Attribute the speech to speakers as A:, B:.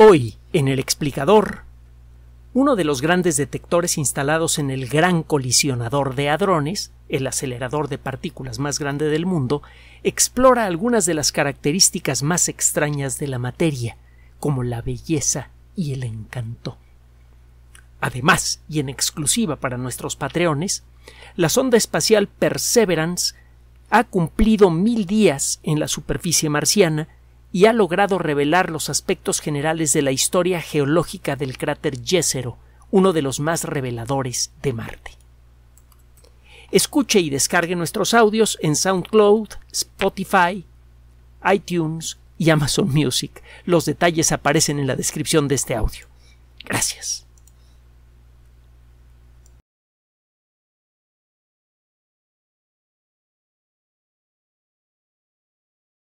A: Hoy, en el explicador, uno de los grandes detectores instalados en el gran colisionador de hadrones, el acelerador de partículas más grande del mundo, explora algunas de las características más extrañas de la materia, como la belleza y el encanto. Además, y en exclusiva para nuestros patreones, la sonda espacial Perseverance ha cumplido mil días en la superficie marciana y ha logrado revelar los aspectos generales de la historia geológica del cráter Jezero, uno de los más reveladores de Marte. Escuche y descargue nuestros audios en SoundCloud, Spotify, iTunes y Amazon Music. Los detalles aparecen en la descripción de este audio. Gracias.